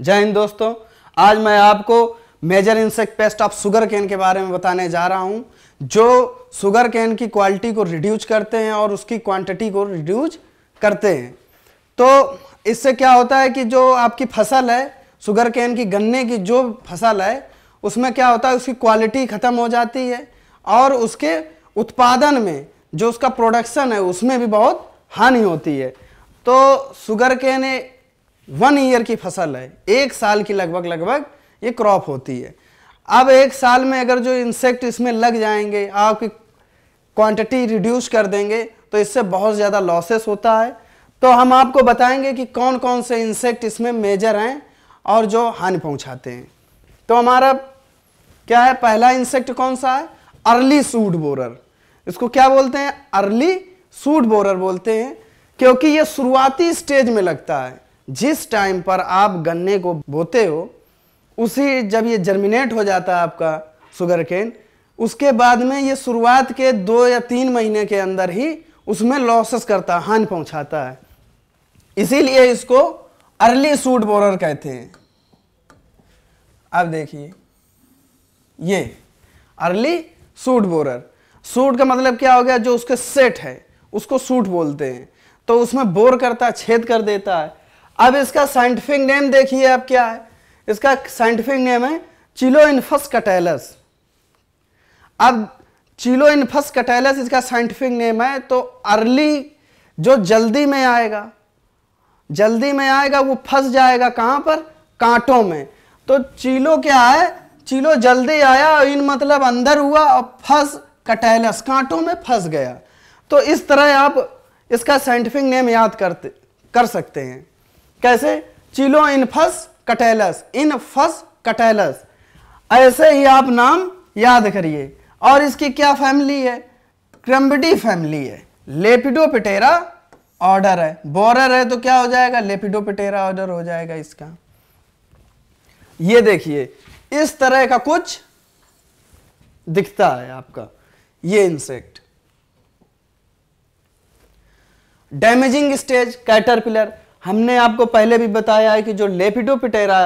जय हिंद दोस्तों आज मैं आपको major insect pest of sugar cane के बारे में बताने जा रहा हूँ जो शुगर कैन की क्वालिटी को रिड्यूज करते हैं और उसकी क्वांटिटी को रिड्यूज करते हैं तो इससे क्या होता है कि जो आपकी फसल है शुगर कैन की गन्ने की जो फसल है उसमें क्या होता है उसकी क्वालिटी ख़त्म हो जाती है और उसके उत्पादन में जो उसका प्रोडक्शन है उसमें भी बहुत हानि होती है तो शुगर कैन वन ईयर की फसल है एक साल की लगभग लगभग ये क्रॉप होती है अब एक साल में अगर जो इंसेक्ट इसमें लग जाएंगे आपकी क्वांटिटी रिड्यूस कर देंगे तो इससे बहुत ज़्यादा लॉसेस होता है तो हम आपको बताएंगे कि कौन कौन से इंसेक्ट इसमें मेजर हैं और जो हानि पहुंचाते हैं तो हमारा क्या है पहला इंसेक्ट कौन सा है अर्ली सूट बोरर इसको क्या बोलते हैं अर्ली सूट बोरर बोलते हैं क्योंकि ये शुरुआती स्टेज में लगता है जिस टाइम पर आप गन्ने को बोते हो उसी जब ये जर्मिनेट हो जाता है आपका शुगर केन उसके बाद में ये शुरुआत के दो या तीन महीने के अंदर ही उसमें लॉसेस करता है हानि पहुंचाता है इसीलिए इसको अर्ली सूट बोरर कहते हैं अब देखिए ये अर्ली सूट बोरर सूट का मतलब क्या हो गया जो उसके सेट है उसको सूट बोलते हैं तो उसमें बोर करता है छेद कर देता है अब इसका साइंटिफिक नेम देखिए अब क्या है इसका साइंटिफिक नेम है चिलो इनफस कटैलस अब चिलो इनफस कटैलस इसका साइंटिफिक नेम है तो अर्ली जो जल्दी में आएगा जल्दी में आएगा वो फंस जाएगा कहाँ पर कांटों में तो चीलो क्या है चीलो जल्दी आया और इन मतलब अंदर हुआ और फंस कटैलस कांटों में फंस गया तो इस तरह आप इसका साइंटिफिक नेम याद करते कर सकते हैं कैसे चिलो इन फस कटैलस इन फस कटैलस ऐसे ही आप नाम याद करिए और इसकी क्या फैमिली है क्रम्बडी फैमिली है लेपिडोपिटेरा ऑर्डर है बोरर है तो क्या हो जाएगा लेपिडोपिटेरा ऑर्डर हो जाएगा इसका ये देखिए इस तरह का कुछ दिखता है आपका ये इंसेक्ट डैमेजिंग स्टेज कैटरपिलर हमने आपको पहले भी बताया है कि जो लेपिडोपिटेरा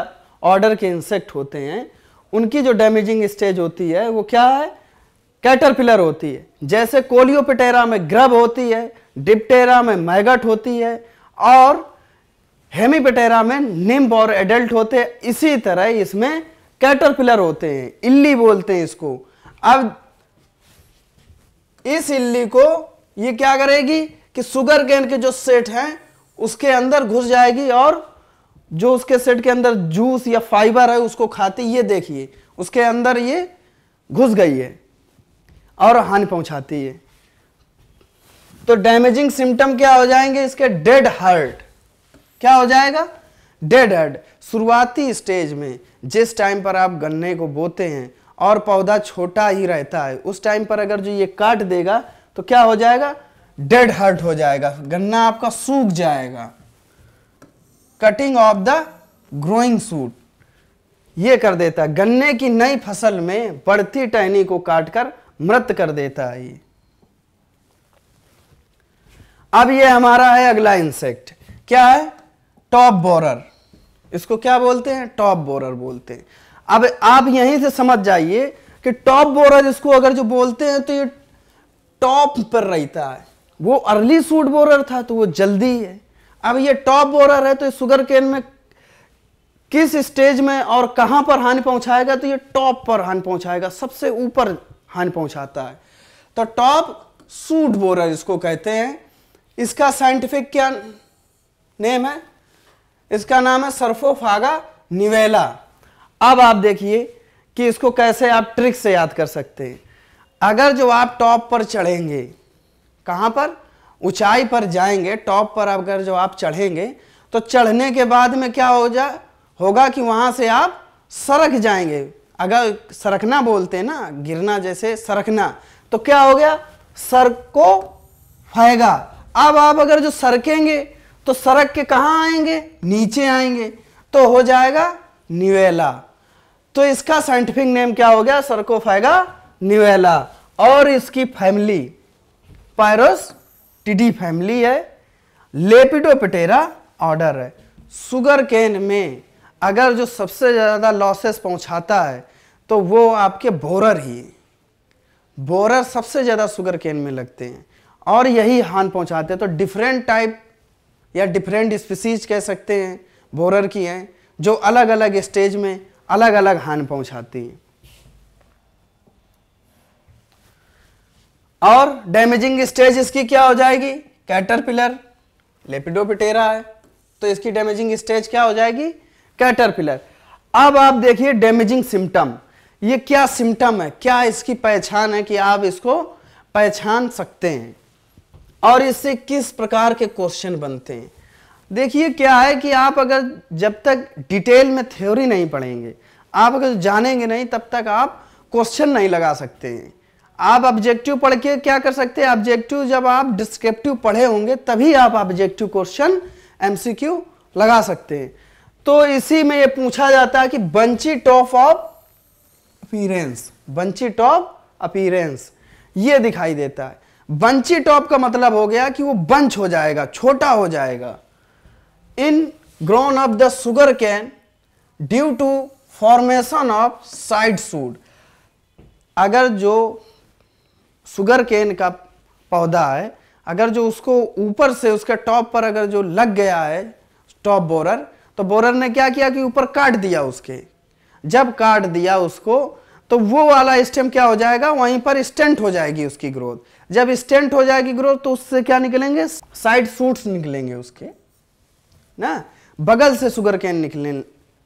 ऑर्डर के इंसेक्ट होते हैं उनकी जो डैमेजिंग स्टेज होती है वो क्या है कैटरपिलर होती है जैसे कोलियोपिटेरा में ग्रब होती है डिप्टेरा में मैगट होती है और हेमीपिटेरा में निम्ब और एडल्ट होते हैं इसी तरह इसमें कैटरपिलर होते हैं इल्ली बोलते हैं इसको अब इस इल्ली को ये क्या करेगी कि सुगर केन के जो सेट हैं उसके अंदर घुस जाएगी और जो उसके सेट के अंदर जूस या फाइबर है उसको खाती ये देखिए उसके अंदर ये घुस गई है और हानि पहुंचाती है तो डैमेजिंग सिम्टम क्या हो जाएंगे इसके डेड हार्ट क्या हो जाएगा डेड हार्ट शुरुआती स्टेज में जिस टाइम पर आप गन्ने को बोते हैं और पौधा छोटा ही रहता है उस टाइम पर अगर जो ये काट देगा तो क्या हो जाएगा डेड हर्ट हो जाएगा गन्ना आपका सूख जाएगा cutting of the growing shoot ये कर देता है गन्ने की नई फसल में बढ़ती टहनी को काटकर मृत कर देता है ये अब ये हमारा है अगला इंसेक्ट क्या है टॉप बोरर इसको क्या बोलते हैं टॉप बोरर बोलते हैं अब आप यहीं से समझ जाइए कि टॉप बोरर इसको अगर जो बोलते हैं तो ये टॉप पर रहता है वो अर्ली सूट बोरर था तो वो जल्दी है अब ये टॉप बोरर है तो शुगर केन में किस स्टेज में और कहाँ पर हानि पहुँचाएगा तो ये टॉप पर हानि पहुँचाएगा सबसे ऊपर हानि पहुँचाता है तो टॉप सूट बोरर इसको कहते हैं इसका साइंटिफिक क्या नेम है इसका नाम है सरफोफागा निवेला अब आप देखिए कि इसको कैसे आप ट्रिक से याद कर सकते हैं अगर जो आप टॉप पर चढ़ेंगे कहाँ पर ऊंचाई पर जाएंगे टॉप पर अगर जो आप चढ़ेंगे तो चढ़ने के बाद में क्या हो जा होगा कि वहाँ से आप सरक जाएंगे अगर सरकना बोलते हैं ना गिरना जैसे सरकना तो क्या हो गया सर को अब आप अगर जो सरकेंगे तो सरक के कहाँ आएंगे नीचे आएंगे तो हो जाएगा निवेला तो इसका साइंटिफिक नेम क्या हो गया सरकोफाइगा निवेला और इसकी फैमिली टिडी फैमिली है लेपिडोपिटेरा ऑर्डर है शुगर केन में अगर जो सबसे ज़्यादा लॉसेस पहुंचाता है तो वो आपके बोरर ही बोरर सबसे ज़्यादा शुगर केन में लगते हैं और यही हान पहुंचाते हैं तो डिफरेंट टाइप या डिफरेंट स्पीसीज कह सकते हैं बोरर की हैं जो अलग अलग स्टेज में अलग अलग हान पहुंचाती हैं और डैमेजिंग स्टेज इसकी क्या हो जाएगी कैटरपिलर लेपिडोपिटेरा है तो इसकी डैमेजिंग स्टेज क्या हो जाएगी कैटरपिलर अब आप देखिए डैमेजिंग सिम्टम ये क्या सिम्टम है क्या इसकी पहचान है कि आप इसको पहचान सकते हैं और इससे किस प्रकार के क्वेश्चन बनते हैं देखिए क्या है कि आप अगर जब तक डिटेल में थ्योरी नहीं पढ़ेंगे आप अगर जानेंगे नहीं तब तक आप क्वेश्चन नहीं लगा सकते हैं आप ऑब्जेक्टिव पढ़ के क्या कर सकते हैं ऑब्जेक्टिव जब आप डिस्क्रिप्टिव पढ़े होंगे तभी आप ऑब्जेक्टिव क्वेश्चन एमसीक्यू लगा सकते हैं तो इसी में ये पूछा जाता है कि bunchy top of appearance bunchy top appearance ये दिखाई देता है बंची टॉप का मतलब हो गया कि वो बंच हो जाएगा छोटा हो जाएगा in grown of the sugar cane due to formation of side shoot अगर जो सुगर केन का पौधा है अगर जो उसको ऊपर से उसके टॉप पर अगर जो लग गया है टॉप बोरर तो बोरर ने क्या किया कि ऊपर काट दिया उसके जब काट दिया उसको तो वो वाला स्टेम क्या हो जाएगा वहीं पर स्टेंट हो जाएगी उसकी ग्रोथ जब स्टेंट हो जाएगी ग्रोथ तो उससे क्या निकलेंगे साइड सूट्स निकलेंगे उसके ना बगल से शुगर कैन निकले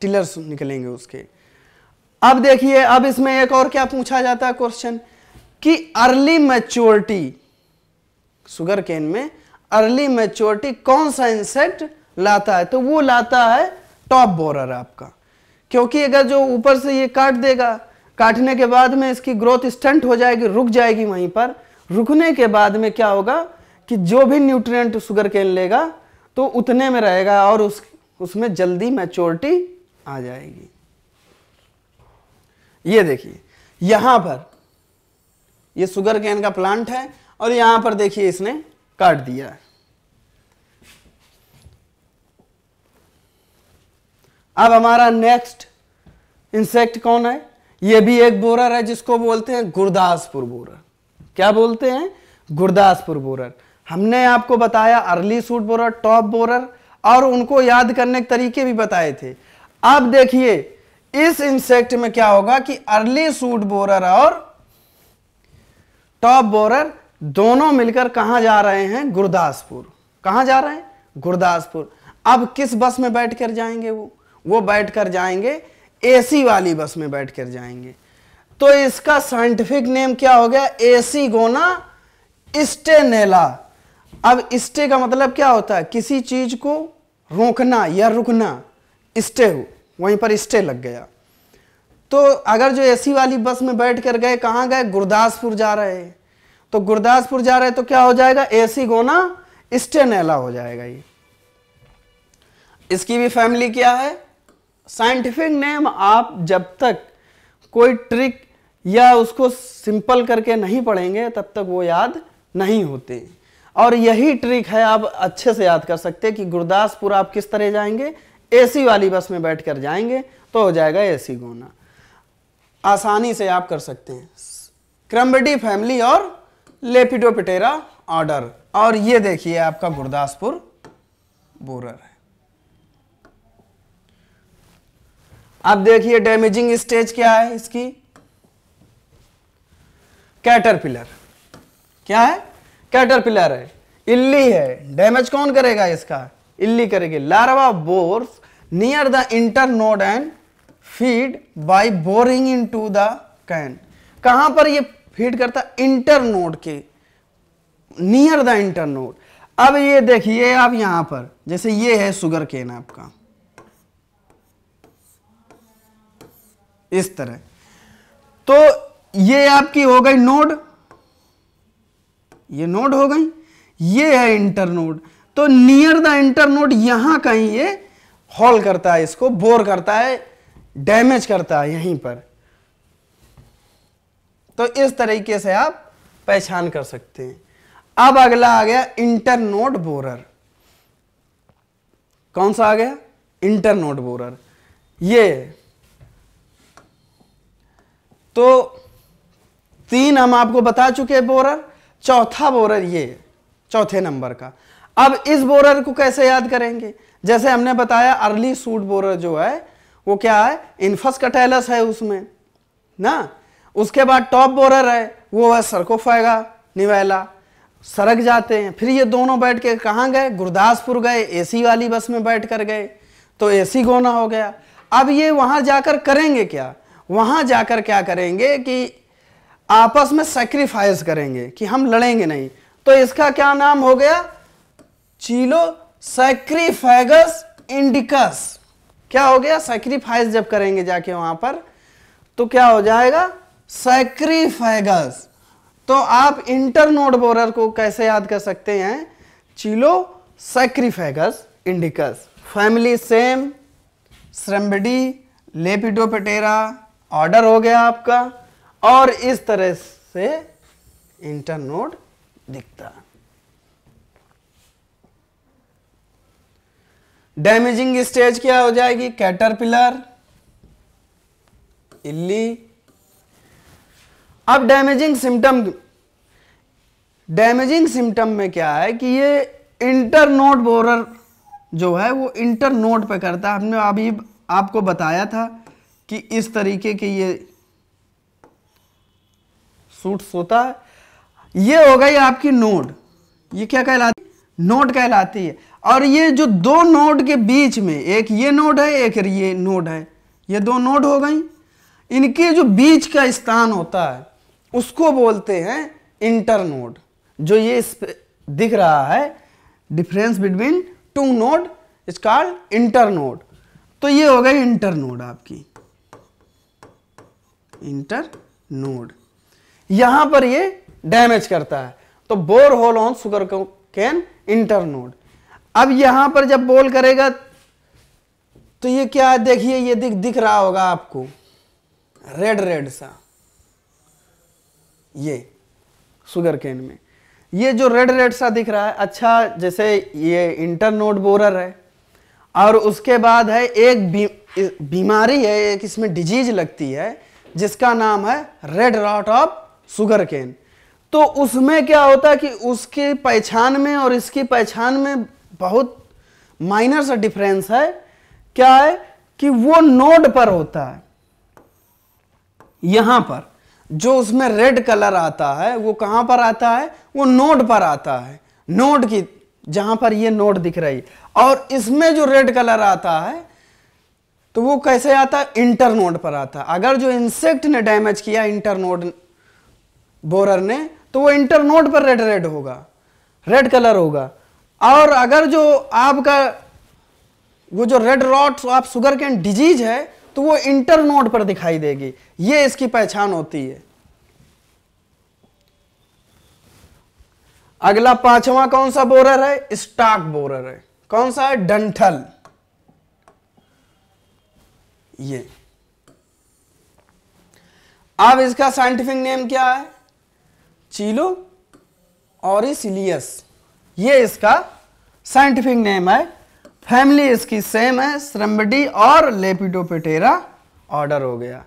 टिलर्स निकलेंगे उसके अब देखिए अब इसमें एक और क्या पूछा जाता है क्वेश्चन कि अर्ली मैच्योरिटी शुगर केन में अर्ली मैच्योरिटी कौन सा इंसेक्ट लाता है तो वो लाता है टॉप बोरर आपका क्योंकि अगर जो ऊपर से ये काट देगा काटने के बाद में इसकी ग्रोथ स्टंट हो जाएगी रुक जाएगी वहीं पर रुकने के बाद में क्या होगा कि जो भी न्यूट्रिएंट शुगर केन लेगा तो उतने में रहेगा और उस उसमें जल्दी मैच्योरिटी आ जाएगी ये देखिए यहां पर ये सुगर कैन का प्लांट है और यहां पर देखिए इसने काट दिया है अब हमारा नेक्स्ट इंसेक्ट कौन है ये भी एक बोरर है जिसको बोलते हैं गुरदासपुर बोरर क्या बोलते हैं गुरदासपुर बोरर हमने आपको बताया early shoot borer top borer और उनको याद करने के तरीके भी बताए थे अब देखिए इस इंसेक्ट में क्या होगा कि अर्ली सूट बोरर और टॉप बोरर दोनों मिलकर कहां जा रहे हैं गुरदासपुर कहां जा रहे हैं गुरदासपुर अब किस बस में बैठ कर जाएंगे वो वो बैठ कर जाएंगे एसी वाली बस में बैठ कर जाएंगे तो इसका साइंटिफिक नेम क्या हो गया एसी गोना स्टेनेला अब स्टे का मतलब क्या होता है किसी चीज को रोकना या रुकना स्टे हो वहीं पर स्टे लग गया तो अगर जो एसी वाली बस में बैठ कर गए कहाँ गए गुरदासपुर जा रहे हैं तो गुरदासपुर जा रहे हैं तो क्या हो जाएगा एसी गोना स्टेनेला हो जाएगा ये इसकी भी फैमिली क्या है साइंटिफिक नेम आप जब तक कोई ट्रिक या उसको सिंपल करके नहीं पढ़ेंगे तब तक वो याद नहीं होते और यही ट्रिक है आप अच्छे से याद कर सकते हैं कि गुरदासपुर आप किस तरह जाएंगे एसी वाली बस में बैठ कर जाएंगे तो हो जाएगा एसी गोना आसानी से आप कर सकते हैं क्रम्बडी फैमिली और लेपिडोपिटेरा ऑर्डर और ये देखिए आपका गुरदासपुर बोरर है अब देखिए डैमेजिंग स्टेज क्या है इसकी कैटरपिलर क्या है कैटरपिलर है इल्ली है डैमेज कौन करेगा इसका इल्ली करेगी larva bores near the internode and feed by boring into the cane कहां पर ये फीड करता इंटर नोड के नियर द इंटर नोड अब ये देखिए आप यहां पर जैसे ये है सुगर केन आपका इस तरह तो ये आपकी हो गई नोड ये नोड हो गई ये है इंटर नोड तो नियर द इंटर नोड यहां कहीं ये हॉल करता है इसको बोर करता है डैमेज करता है यहीं पर तो इस तरीके से आप पहचान कर सकते हैं अब अगला आ गया इंटरनोट बोरर कौन सा आ गया इंटरनोट बोरर ये तो तीन हम आपको बता चुके हैं बोरर चौथा बोरर ये चौथे नंबर का अब इस बोरर को कैसे याद करेंगे जैसे हमने बताया अर्ली सूट बोरर जो है वो क्या है इन्फस कटैलस है उसमें ना उसके बाद टॉप बोरर है वो है सरकोफेगा निवेला सरक जाते हैं फिर ये दोनों बैठ के कहाँ गए गुरदासपुर गए एसी वाली बस में बैठ कर गए तो एसी गोना हो गया अब ये वहाँ जाकर करेंगे क्या वहाँ जाकर क्या करेंगे कि आपस में सेक्रीफाइस करेंगे कि हम लड़ेंगे नहीं तो इसका क्या नाम हो गया चीलो सेक्रीफेगस इंडिकस क्या हो गया सेक्रीफाइस जब करेंगे जाके वहां पर तो क्या हो जाएगा सेक्रीफेगस तो आप इंटर नोड बोरर को कैसे याद कर सकते हैं Chilo sacchariphagus indicus family same Crambidae Lepidoptera order हो गया आपका और इस तरह से इंटरनोड दिखता है डैमेजिंग स्टेज क्या हो जाएगी कैटरपिलर इल्ली अब डैमेजिंग सिम्टम डैमेजिंग सिम्टम में क्या है कि ये इंटर नोट बोरर जो है वो इंटर नोट पे करता है हमने अभी आपको बताया था कि इस तरीके के ये सूट होता है ये हो गई आपकी नोड ये क्या कहलाती नोट कहलाती है और ये जो दो नोड के बीच में एक ये नोड है एक ये नोड है ये दो नोड हो गई इनके जो बीच का स्थान होता है उसको बोलते हैं इंटर नोड जो ये दिख रहा है difference between two node is called node तो ये हो गई इंटर नोड आपकी इंटर नोड यहां पर ये डैमेज करता है तो bore hole on sugar cane internode अब यहां पर जब बोल करेगा तो ये क्या देखिए ये दिख दिख रहा होगा आपको रेड रेड सा ये शुगर केन में ये जो रेड रेड सा दिख रहा है अच्छा जैसे ये इंटर नोड बोरर है और उसके बाद है एक बी, बीमारी है एक इसमें डिजीज लगती है जिसका नाम है red rot of sugar cane तो उसमें क्या होता है कि उसकी पहचान में और इसकी पहचान में बहुत माइनर सा डिफरेंस है क्या है कि वो नोड पर होता है यहां पर जो उसमें रेड कलर आता है वो कहां पर आता है वो नोड पर आता है नोड की जहां पर ये नोड दिख रही और इसमें जो रेड कलर आता है तो वो कैसे आता है इंटर नोड पर आता है अगर जो इंसेक्ट ने डैमेज किया इंटर नोड बोरर ने तो वो इंटर नोड पर रेड रेड होगा रेड कलर होगा और अगर जो आपका वो जो रेड रॉट आप शुगर कैन डिजीज है तो वो इंटर नोड पर दिखाई देगी ये इसकी पहचान होती है अगला पांचवा कौन सा बोरर है स्टॉक बोरर है कौन सा है डंठल ये अब इसका साइंटिफिक नेम क्या है चीलो और सिलियस ये इसका साइंटिफिक नेम है फैमिली इसकी सेम है श्रम्बडी और लेपिडोपेटेरा ऑर्डर हो गया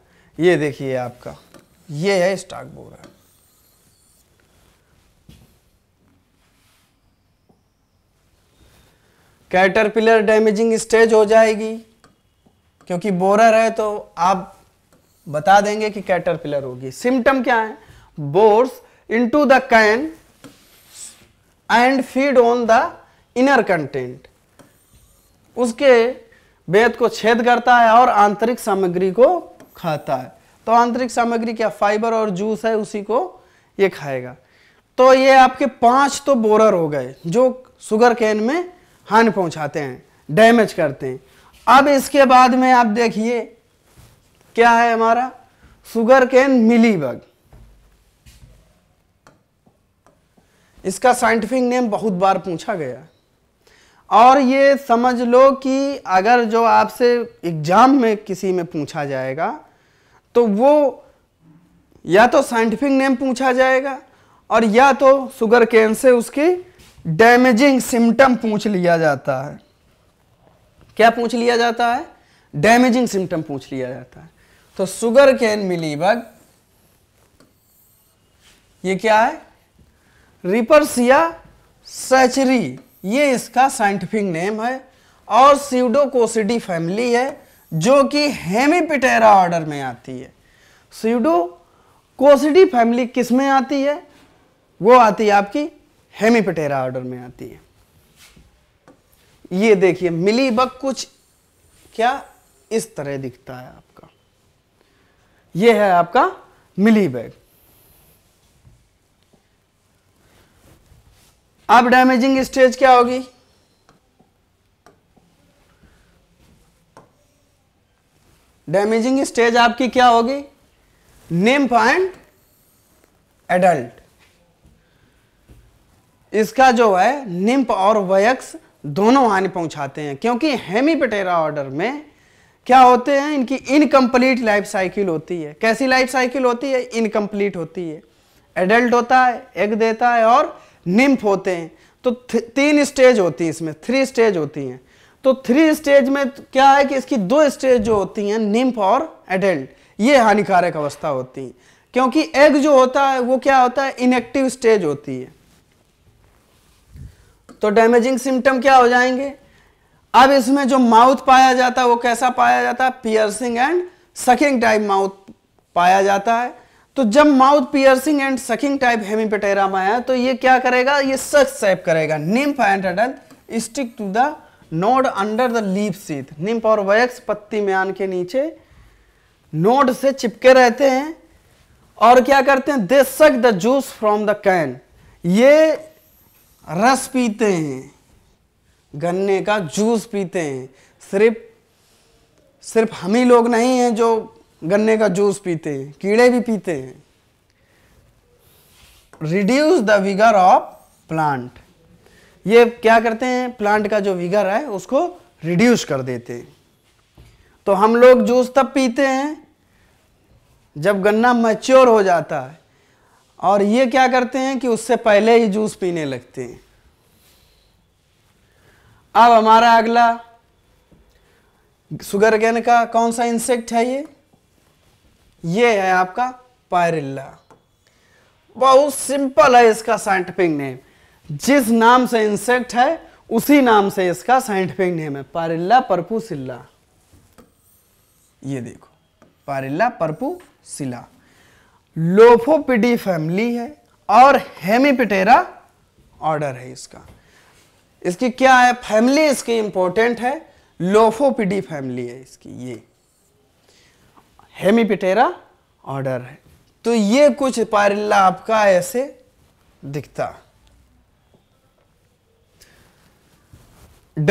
ये देखिए आपका ये है stalk borer caterpillar damaging stage हो जाएगी क्योंकि बोरर है तो आप बता देंगे कि कैटरपिलर होगी सिम्टम क्या है bores into the cane and feed on the inner content उसके वेद को छेद करता है और आंतरिक सामग्री को खाता है तो आंतरिक सामग्री क्या फाइबर और जूस है उसी को ये खाएगा तो ये आपके पांच तो बोरर हो गए जो शुगर कैन में हानि पहुंचाते हैं डैमेज करते हैं अब इसके बाद में आप देखिए क्या है हमारा शुगर कैन मिली बग इसका साइंटिफिक नेम बहुत बार पूछा गया और ये समझ लो कि अगर जो आपसे एग्ज़ाम में किसी में पूछा जाएगा तो वो या तो साइंटिफिक नेम पूछा जाएगा और या तो शुगर कैन से उसकी डैमेजिंग सिम्टम पूछ लिया जाता है क्या पूछ लिया जाता है डैमेजिंग सिम्टम पूछ लिया जाता है तो शुगर कैन मिली बग ये क्या है रिपर्सिया सैचरी ये इसका साइंटिफिक नेम है और सीडोकोसिडी फैमिली है जो कि हेमीपिटेरा ऑर्डर में आती है सीडोकोसिडी फैमिली किस में आती है वो आती है आपकी हेमीपिटेरा ऑर्डर में आती है ये देखिए मिली बग कुछ क्या इस तरह दिखता है आपका ये है आपका मिली बैग अब डैमेजिंग स्टेज क्या होगी डैमेजिंग स्टेज आपकी क्या होगी निम्फ एंड एडल्ट इसका जो है निम्प और वयक्स दोनों हानि पहुंचाते हैं क्योंकि हेमीपेटेरा ऑर्डर में क्या होते हैं इनकी इनकम्प्लीट लाइफ साइकिल होती है कैसी लाइफ साइकिल होती है इनकम्प्लीट होती है एडल्ट होता है एग देता है और निम्फ होते हैं तो तीन स्टेज होती है इसमें थ्री स्टेज होती हैं तो थ्री स्टेज में क्या है कि इसकी दो स्टेज जो होती हैं निम्फ और एडल्ट ये हानिकारक अवस्था होती हैं क्योंकि एग जो होता है वो क्या होता है इनएक्टिव स्टेज होती है तो डैमेजिंग सिम्टम क्या हो जाएंगे अब इसमें जो माउथ पाया जाता है वो कैसा पाया जाता है piercing and sucking type mouth पाया जाता है तो जब mouth piercing and sucking type Hemipteran आया तो ये क्या करेगा ये सच सेप करेगा nymph and stick to the node under the leaf sheath nymph और वयक्स पत्ती म्यान के नीचे नोड से चिपके रहते हैं और क्या करते हैं they suck the juice from the cane ये रस पीते हैं गन्ने का जूस पीते हैं सिर्फ सिर्फ हम ही लोग नहीं हैं जो गन्ने का जूस पीते हैं कीड़े भी पीते हैं reduce the vigour of plant ये क्या करते हैं प्लांट का जो विगर है उसको रिड्यूस कर देते हैं तो हम लोग जूस तब पीते हैं जब गन्ना मैच्योर हो जाता है और ये क्या करते हैं कि उससे पहले ही जूस पीने लगते हैं अब हमारा अगला सुगर गैन का कौन सा इंसेक्ट है ये ये है आपका पायरिल्ला बहुत सिंपल है इसका साइंटिफिक नेम जिस नाम से इंसेक्ट है उसी नाम से इसका साइंटिफिक नेम है पारिल्ला परपुसिल्ला ये देखो पारिल्ला परपुसिला लोफोपिडी फैमिली है और हेमीपिटेरा ऑर्डर है इसका इसकी क्या है फैमिली इसकी इंपॉर्टेंट है लोफोपिडी फैमिली है इसकी ये हेमीपिटेरा ऑर्डर है तो ये कुछ पारिल्ला आपका ऐसे दिखता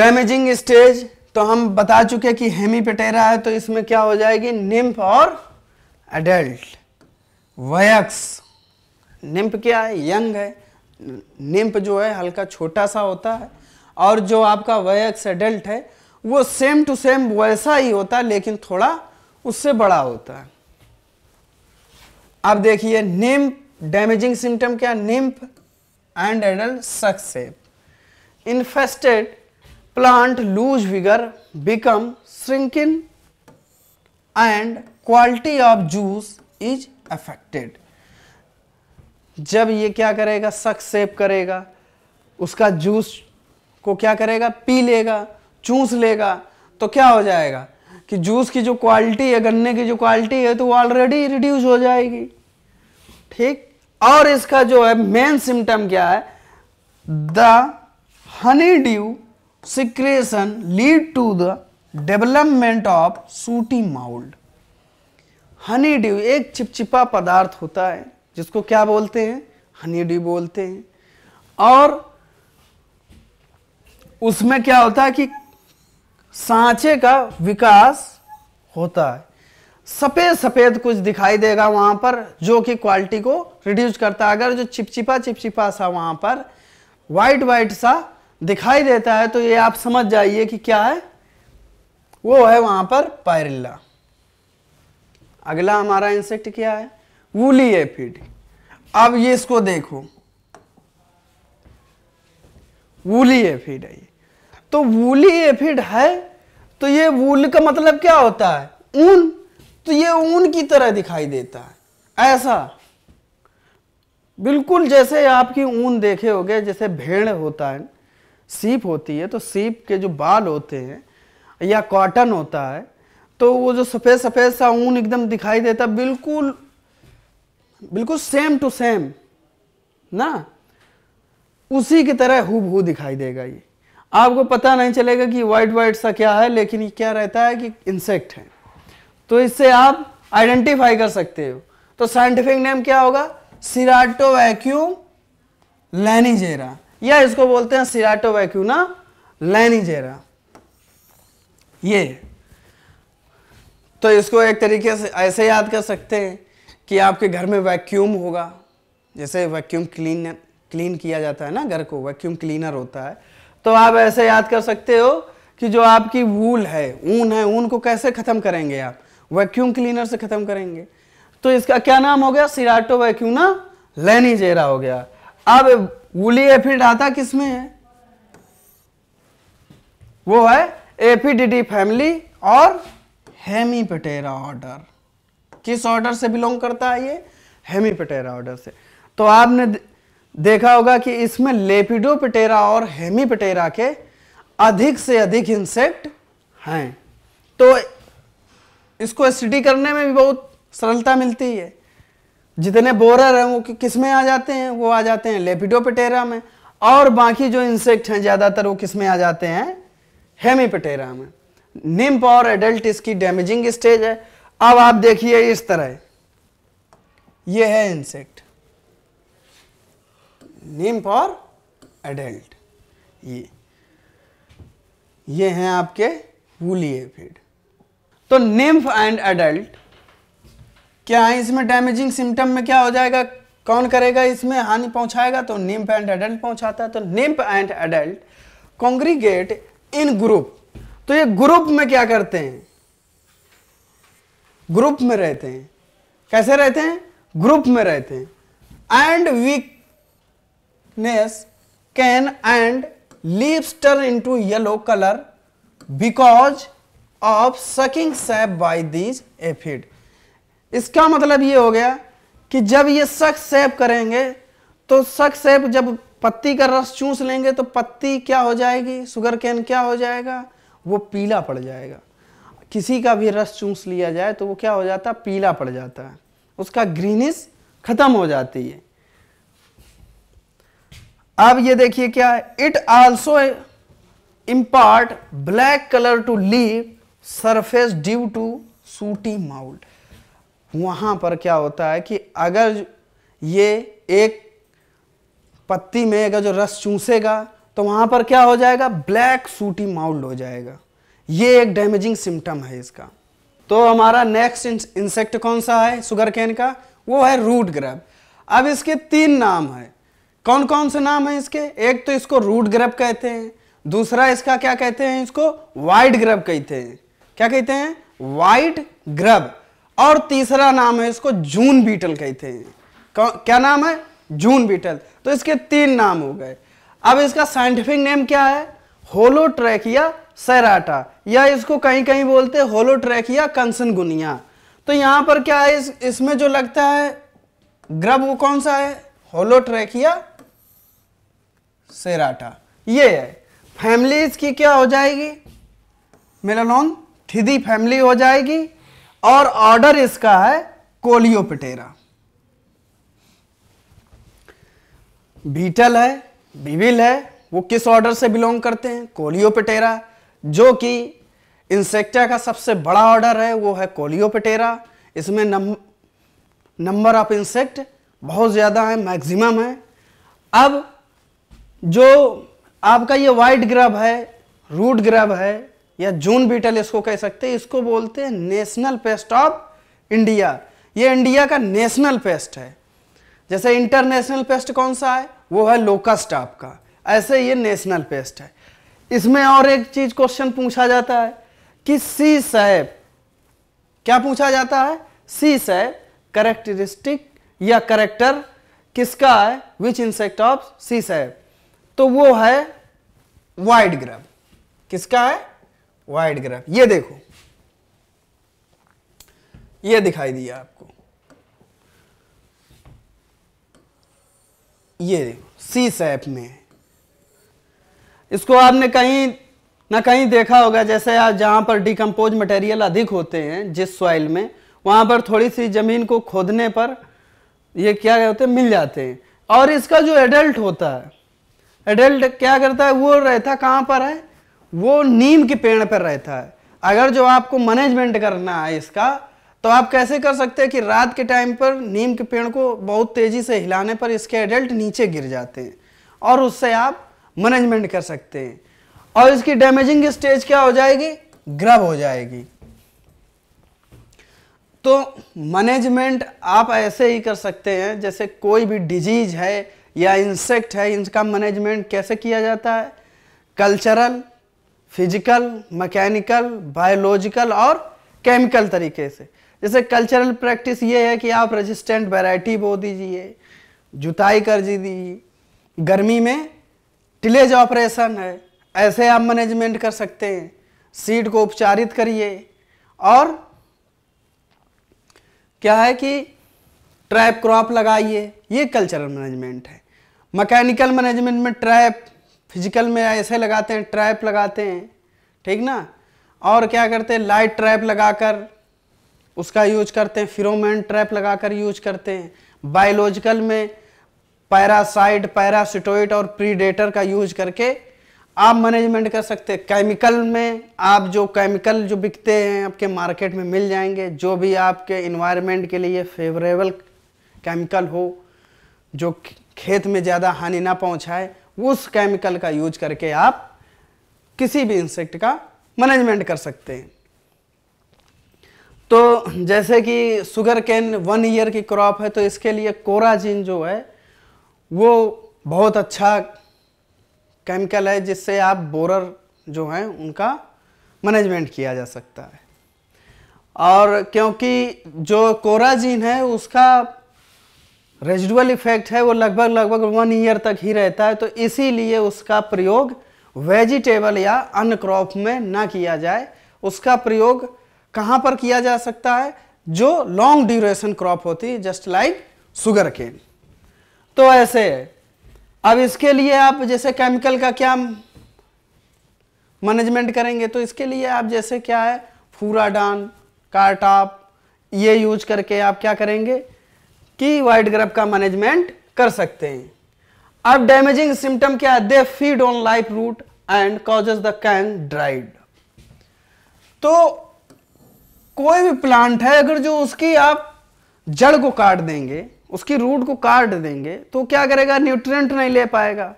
डैमेजिंग स्टेज तो हम बता चुके कि हेमीपिटेरा है तो इसमें क्या हो जाएगी निम्फ और एडल्ट वयक्स निम्फ क्या है यंग है निम्फ जो है हल्का छोटा सा होता है और जो आपका वयक्स एडल्ट है वो सेम टू सेम वैसा ही होता है लेकिन थोड़ा उससे बड़ा होता है अब देखिए निम्प डैमेजिंग सिम्टम क्या nymph and adult suck sap infested plant lose vigour become shrinking and quality of juice is affected जब ये क्या करेगा सक्सेप करेगा उसका जूस को क्या करेगा पी लेगा चूस लेगा तो क्या हो जाएगा कि जूस की जो क्वालिटी है गन्ने की जो क्वालिटी है तो वो ऑलरेडी रिड्यूस हो जाएगी ठीक और इसका जो है मेन सिम्टम क्या है the honeydew secretion lead to the development of sooty mould honeydew एक चिपचिपा पदार्थ होता है जिसको क्या बोलते हैं हनी ड्यू बोलते हैं और उसमें क्या होता है कि सांचे का विकास होता है सफ़ेद सफ़ेद कुछ दिखाई देगा वहां पर जो कि क्वालिटी को रिड्यूस करता है अगर जो चिपचिपा चिपचिपा सा वहां पर वाइट वाइट सा दिखाई देता है तो ये आप समझ जाइए कि क्या है वो है वहां पर पायरिल्ला अगला हमारा इंसेक्ट क्या है वूली एफिड अब ये इसको देखो वूली एफिड है तो वूली एफिड है तो ये वूल का मतलब क्या होता है ऊन तो ये ऊन की तरह दिखाई देता है ऐसा बिल्कुल जैसे आपकी ऊन देखे हो गए जैसे भेड़ होता है सीप होती है तो सीप के जो बाल होते हैं या कॉटन होता है तो वो जो सफ़ेद सफ़ेद सा ऊन एकदम दिखाई देता बिल्कुल बिल्कुल सेम टू सेम ना उसी की तरह हु दिखाई देगा ये आपको पता नहीं चलेगा कि वाइट वाइट सा क्या है लेकिन ये क्या रहता है कि इंसेक्ट है तो इससे आप आइडेंटिफाई कर सकते हो तो साइंटिफिक नेम क्या होगा सिराटो वैक्यूम लैनिजेरा या इसको बोलते हैं सिराटो वैक्यू ना लैनिजेरा ये तो इसको एक तरीके से ऐसे याद कर सकते हैं कि आपके घर में वैक्यूम होगा जैसे वैक्यूम क्लीन क्लीन किया जाता है ना घर को वैक्यूम क्लीनर होता है तो आप ऐसे याद कर सकते हो कि जो आपकी वूल है ऊन है ऊन को कैसे ख़त्म करेंगे आप वैक्यूम क्लीनर से ख़त्म करेंगे तो इसका क्या नाम हो गया सिराटो ना लेनी जेरा हो गया अब वूली एफिड आता किसमें है वो है एपीडीडी फैमिली और पटेरा ऑर्डर किस ऑर्डर से बिलोंग करता है ये पटेरा ऑर्डर से तो आपने देखा होगा कि इसमें लेपिडोपिटेरा और हेमीपिटेरा के अधिक से अधिक इंसेक्ट हैं तो इसको स्टडी करने में भी बहुत सरलता मिलती है जितने बोरर हैं वो किस में आ जाते हैं वो आ जाते हैं लेपिडोपिटेरा में और बाकी जो इंसेक्ट हैं ज़्यादातर वो किस में आ जाते हैं हेमीपिटेरा में निम्प और एडल्ट इसकी डैमेजिंग स्टेज है अब आप देखिए इस तरह ये है इंसेक्ट नेम फॉर एडल्ट ये ये हैं आपके वूली एफिड तो निम्फ एंड एडल्ट क्या है इसमें डैमेजिंग सिम्टम में क्या हो जाएगा कौन करेगा इसमें हानि पहुंचाएगा तो निम्फ एंड एडल्ट पहुंचाता है तो nymph and adult congregate in group तो ये ग्रुप में क्या करते हैं ग्रुप में रहते हैं कैसे रहते हैं ग्रुप में रहते हैं and we nests can and leaves turn into yellow color because of sucking sap by these aphid इसका मतलब ये हो गया कि जब ये सक सेप करेंगे तो सक सेप जब पत्ती का रस चूस लेंगे तो पत्ती क्या हो जाएगी शुगर कैन क्या हो जाएगा वो पीला पड़ जाएगा किसी का भी रस चूस लिया जाए तो वो क्या हो जाता है पीला पड़ जाता है उसका ग्रीनिश ख़त्म हो जाती है अब ये देखिए क्या है it also impart black colour to leave surface due to sooty mould वहां पर क्या होता है कि अगर ये एक पत्ती में अगर जो रस चूसेगा तो वहां पर क्या हो जाएगा ब्लैक सूटी माउल्ड हो जाएगा ये एक डैमेजिंग सिम्टम है इसका तो हमारा नेक्स्ट इंसेक्ट कौन सा है सुगर कैन का वो है रूट ग्रब अब इसके तीन नाम है कौन कौन से नाम है इसके एक तो इसको रूट ग्रब कहते हैं दूसरा इसका क्या कहते हैं इसको वाइट ग्रब कहते हैं क्या कहते हैं वाइट ग्रब और तीसरा नाम है इसको जून बीटल कहते हैं क्या नाम है जून बीटल तो इसके तीन नाम हो गए अब इसका साइंटिफिक नेम क्या है होलो ट्रैकिया सैराटा या इसको कहीं कहीं बोलते हैं कंसन कंसनगुनिया तो यहाँ पर क्या है इस इसमें जो लगता है ग्रब वो कौन सा है होलो ट्रैकिया सेराटा ये है फैमिलीज की क्या हो जाएगी मेलानोन थिदी फैमिली हो जाएगी और ऑर्डर इसका है कोलियोपिटेरा बीटल है बिविल है वो किस ऑर्डर से बिलोंग करते हैं कोलियोपिटेरा जो कि इंसेक्टा का सबसे बड़ा ऑर्डर है वो है कोलियोपिटेरा इसमें नंबर ऑफ इंसेक्ट बहुत ज़्यादा है मैक्सिमम है अब जो आपका ये वाइट ग्रब है रूट ग्रब है या जून बीटल इसको कह सकते हैं इसको बोलते हैं नेशनल पेस्ट ऑफ इंडिया ये इंडिया का नेशनल पेस्ट है जैसे इंटरनेशनल पेस्ट कौन सा है वो है लोकस्ट आपका ऐसे ये नेशनल पेस्ट है इसमें और एक चीज क्वेश्चन पूछा जाता है कि सी सैप क्या पूछा जाता है सी सैप करेक्टरिस्टिक या करेक्टर किसका है which insect of C shape तो वो है वाइड ग्रह किसका है वाइड ग्रह ये देखो ये दिखाई दिया आपको ये देखो सी सैप में इसको आपने कहीं ना कहीं देखा होगा जैसे आप जहां पर डिकम्पोज मटेरियल अधिक होते हैं जिस सॉइल में वहां पर थोड़ी सी ज़मीन को खोदने पर ये क्या होते हैं मिल जाते हैं और इसका जो एडल्ट होता है एडल्ट क्या करता है वो रहता कहाँ पर है वो नीम के पेड़ पर रहता है अगर जो आपको मैनेजमेंट करना है इसका तो आप कैसे कर सकते हैं कि रात के टाइम पर नीम के पेड़ को बहुत तेज़ी से हिलाने पर इसके एडल्ट नीचे गिर जाते हैं और उससे आप मैनेजमेंट कर सकते हैं और इसकी डैमेजिंग स्टेज क्या हो जाएगी ग्रब हो जाएगी तो मैनेजमेंट आप ऐसे ही कर सकते हैं जैसे कोई भी डिजीज है या इंसेक्ट है इनका मैनेजमेंट कैसे किया जाता है कल्चरल फिजिकल मैकेनिकल बायोलॉजिकल और केमिकल तरीके से जैसे कल्चरल प्रैक्टिस ये है कि आप रेजिस्टेंट वैरायटी बो दीजिए जुताई कर दीजिए गर्मी में टिलेज ऑपरेशन है ऐसे आप मैनेजमेंट कर सकते हैं सीड को उपचारित करिए और क्या है कि ट्रैप क्रॉप लगाइए ये कल्चरल मैनेजमेंट है मैकेनिकल मैनेजमेंट में ट्रैप फिजिकल में ऐसे लगाते हैं ट्रैप लगाते हैं ठीक ना और क्या करते हैं लाइट ट्रैप लगाकर उसका यूज करते हैं फिरोमेन ट्रैप लगाकर यूज करते हैं बायोलॉजिकल में पैरासाइड पैरासिटोइड और प्रीडेटर का यूज करके आप मैनेजमेंट कर सकते हैं केमिकल में आप जो केमिकल जो बिकते हैं आपके मार्केट में मिल जाएंगे जो भी आपके इन्वायरमेंट के लिए फेवरेबल केमिकल हो जो खेत में ज़्यादा हानि ना पहुंचाए उस केमिकल का यूज करके आप किसी भी इंसेक्ट का मैनेजमेंट कर सकते हैं तो जैसे कि शुगर कैन वन ईयर की क्रॉप है तो इसके लिए कोराजिन जो है वो बहुत अच्छा केमिकल है जिससे आप बोरर जो हैं उनका मैनेजमेंट किया जा सकता है और क्योंकि जो कोराजिन है उसका रेजिडुअल इफेक्ट है वो लगभग लगभग वन ईयर तक ही रहता है तो इसीलिए उसका प्रयोग वेजिटेबल या अन्य क्रॉप में ना किया जाए उसका प्रयोग कहाँ पर किया जा सकता है जो लॉन्ग ड्यूरेशन क्रॉप होती है जस्ट लाइक शुगर केन तो ऐसे है अब इसके लिए आप जैसे केमिकल का क्या मैनेजमेंट करेंगे तो इसके लिए आप जैसे क्या है फूराडान कार्टाप ये यूज करके आप क्या करेंगे कि वाइट ग्रप का मैनेजमेंट कर सकते हैं अब डैमेजिंग सिम्टम क्या है they feed on life root and causes the cane dried तो कोई भी प्लांट है अगर जो उसकी आप जड़ को काट देंगे उसकी रूट को काट देंगे तो क्या करेगा न्यूट्रिएंट नहीं ले पाएगा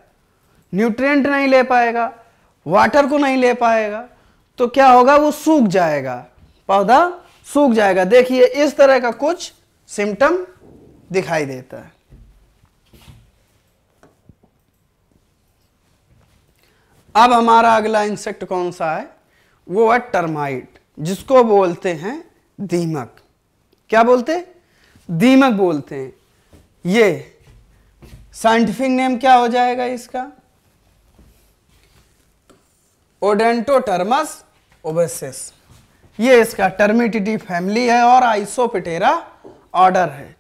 न्यूट्रिएंट नहीं ले पाएगा वाटर को नहीं ले पाएगा तो क्या होगा वो सूख जाएगा पौधा सूख जाएगा देखिए इस तरह का कुछ सिम्टम दिखाई देता है अब हमारा अगला इंसेक्ट कौन सा है वो है टर्माइट जिसको बोलते हैं दीमक क्या बोलते हैं दीमक बोलते हैं ये साइंटिफिक नेम क्या हो जाएगा इसका ओडेंटोटर्मस ओबेसिस ये इसका टर्मिटिटी फैमिली है और आइसोपिटेरा ऑर्डर है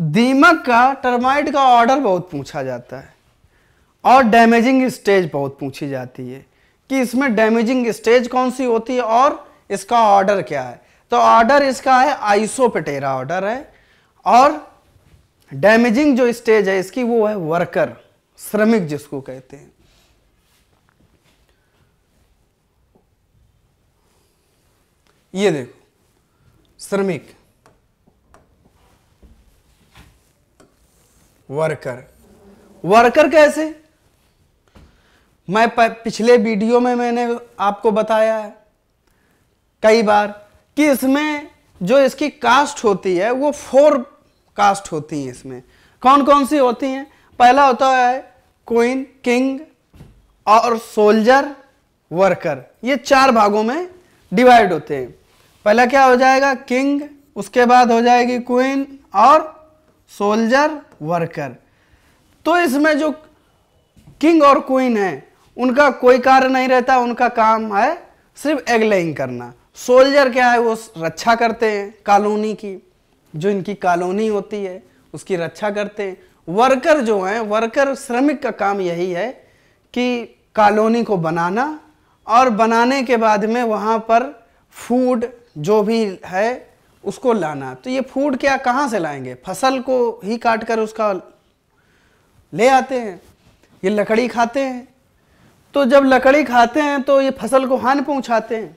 दीमक का टर्माइट का ऑर्डर बहुत पूछा जाता है और डैमेजिंग स्टेज बहुत पूछी जाती है कि इसमें डैमेजिंग स्टेज कौन सी होती है और इसका ऑर्डर क्या है तो ऑर्डर इसका है आइसोपेटेरा ऑर्डर है और डैमेजिंग जो स्टेज है इसकी वो है वर्कर श्रमिक जिसको कहते हैं ये देखो श्रमिक वर्कर वर्कर कैसे मैं पिछले वीडियो में मैंने आपको बताया है कई बार कि इसमें जो इसकी कास्ट होती है वो फोर कास्ट होती है इसमें कौन कौन सी होती हैं पहला होता है क्वीन किंग और सोल्जर वर्कर ये चार भागों में डिवाइड होते हैं पहला क्या हो जाएगा किंग उसके बाद हो जाएगी क्वीन और सोल्जर वर्कर तो इसमें जो किंग और क्वीन है उनका कोई कार्य नहीं रहता उनका काम है सिर्फ एग करना सोल्जर क्या है वो रक्षा करते हैं कॉलोनी की जो इनकी कॉलोनी होती है उसकी रक्षा करते हैं वर्कर जो हैं वर्कर श्रमिक का काम यही है कि कॉलोनी को बनाना और बनाने के बाद में वहाँ पर फूड जो भी है उसको लाना तो ये फूड क्या कहाँ से लाएंगे फसल को ही काट कर उसका ले आते हैं ये लकड़ी खाते हैं तो जब लकड़ी खाते हैं तो ये फसल को हानि पहुंचाते हैं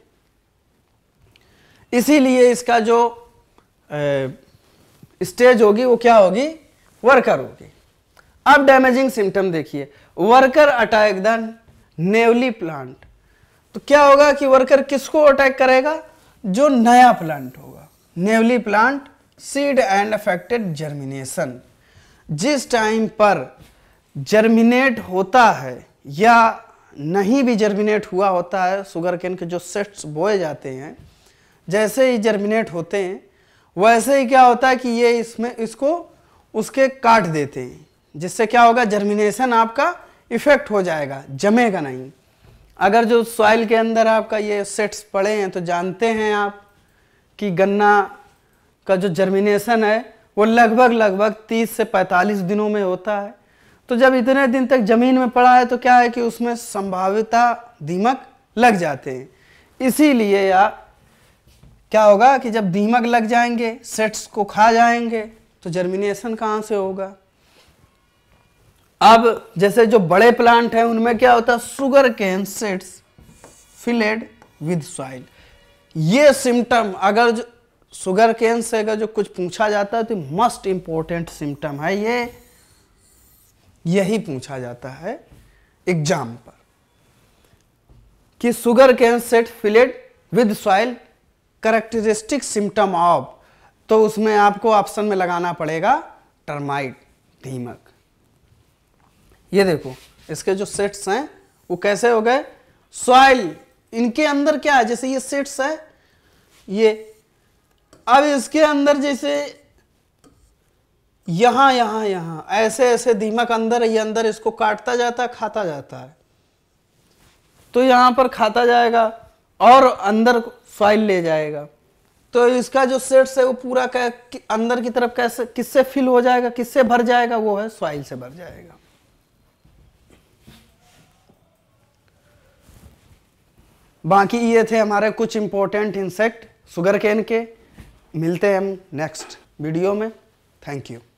इसीलिए इसका जो स्टेज होगी वो क्या होगी वर्कर होगी अब डैमेजिंग सिम्टम देखिए worker attack then newly plant तो क्या होगा कि वर्कर किसको अटैक करेगा जो नया प्लांट होगा newly plant seed and affected germination जिस टाइम पर जर्मिनेट होता है या नहीं भी जर्मिनेट हुआ होता है शुगर केन के जो सेट्स बोए जाते हैं जैसे ही जर्मिनेट होते हैं वैसे ही क्या होता है कि ये इसमें इसको उसके काट देते हैं जिससे क्या होगा जर्मिनेशन आपका इफेक्ट हो जाएगा जमेगा नहीं अगर जो सॉइल के अंदर आपका ये सेट्स पड़े हैं तो जानते हैं आप कि गन्ना का जो जर्मिनेशन है वो लगभग लगभग 30 से 45 दिनों में होता है तो जब इतने दिन तक ज़मीन में पड़ा है तो क्या है कि उसमें संभाविता दीमक लग जाते हैं इसीलिए या क्या होगा कि जब दीमक लग जाएंगे सेट्स को खा जाएंगे तो जर्मिनेशन कहाँ से होगा अब जैसे जो बड़े प्लांट हैं उनमें क्या होता है sugar cane sets filled with soil ये सिम्टम अगर जो शुगर केन से अगर जो कुछ पूछा जाता है तो मस्ट इम्पोर्टेंट सिम्टम है ये यही पूछा जाता है एग्जाम पर कि sugar cane set filled with soil characteristic symptom of तो उसमें आपको ऑप्शन में लगाना पड़ेगा टर्माइट दीमक ये देखो इसके जो सेट्स हैं वो कैसे हो गए सॉइल इनके अंदर क्या है जैसे ये सेट्स है ये अब इसके अंदर जैसे यहां यहां यहाँ ऐसे ऐसे दीमक अंदर ये अंदर इसको काटता जाता है खाता जाता है तो यहाँ पर खाता जाएगा और अंदर सॉइल ले जाएगा तो इसका जो सेट्स है वो पूरा क्या अंदर की तरफ कैसे किससे फिल हो जाएगा किससे भर जाएगा वो है सॉइल से भर जाएगा बाकी ये थे हमारे कुछ इंपॉर्टेंट इंसेक्ट सुगर केन के मिलते हैं हम नेक्स्ट वीडियो में थैंक यू